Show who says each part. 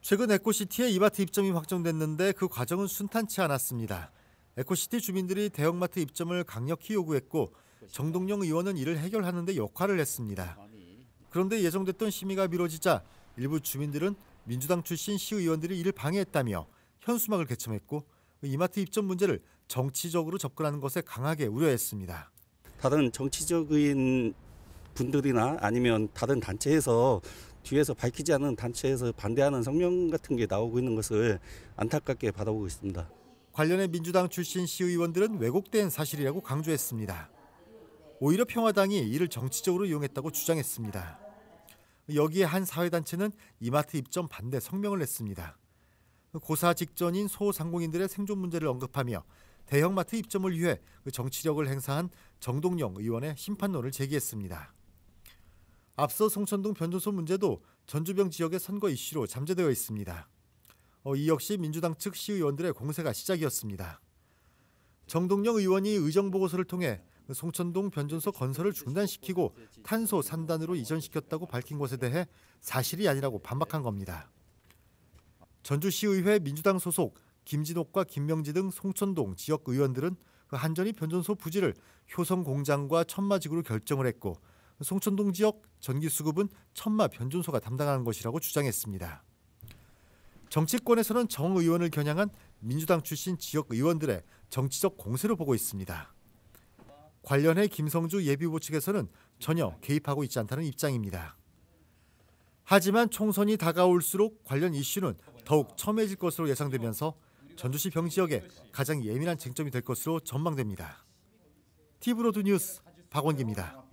Speaker 1: 최근 에코시티의 이마트 입점이 확정됐는데 그 과정은 순탄치 않았습니다. 에코시티 주민들이 대형마트 입점을 강력히 요구했고 정동영 의원은 이를 해결하는 데 역할을 했습니다. 그런데 예정됐던 심의가 미뤄지자 일부 주민들은 민주당 출신 시의원들이 이를 방해했다며 현수막을 개첨했고 그 이마트 입점 문제를 정치적으로 접근하는 것에 강하게 우려했습니다. 다른
Speaker 2: 정치적인 분들이나 아니면 다른 단체에서 뒤에서 밝히지 않은 단체에서 반대하는 성명 같은 게 나오고 있는 것을 안타깝게 받아보고 있습니다. 관련해
Speaker 1: 민주당 출신 시의원들은 왜곡된 사실이라고 강조했습니다. 오히려 평화당이 이를 정치적으로 이용했다고 주장했습니다. 여기에 한 사회단체는 이마트 입점 반대 성명을 냈습니다. 고사 직전인 소상공인들의 생존 문제를 언급하며 대형마트 입점을 위해 정치력을 행사한 정동영 의원의 심판론을 제기했습니다. 앞서 성천동 변조소 문제도 전주병 지역의 선거 이슈로 잠재되어 있습니다. 어, 이 역시 민주당 측 시의원들의 공세가 시작이었습니다. 정동영 의원이 의정보고서를 통해 송천동 변전소 건설을 중단시키고 탄소 산단으로 이전시켰다고 밝힌 것에 대해 사실이 아니라고 반박한 겁니다. 전주시의회 민주당 소속 김진옥과 김명지 등 송천동 지역 의원들은 그 한전이 변전소 부지를 효성공장과 천마지구로 결정을 했고 송천동 지역 전기 수급은 천마 변준소가 담당하는 것이라고 주장했습니다. 정치권에서는 정 의원을 겨냥한 민주당 출신 지역 의원들의 정치적 공세를 보고 있습니다. 관련해 김성주 예비후보 측에서는 전혀 개입하고 있지 않다는 입장입니다. 하지만 총선이 다가올수록 관련 이슈는 더욱 첨예질 것으로 예상되면서 전주시 병지역에 가장 예민한 쟁점이 될 것으로 전망됩니다. TV로드 뉴스 박원기입니다.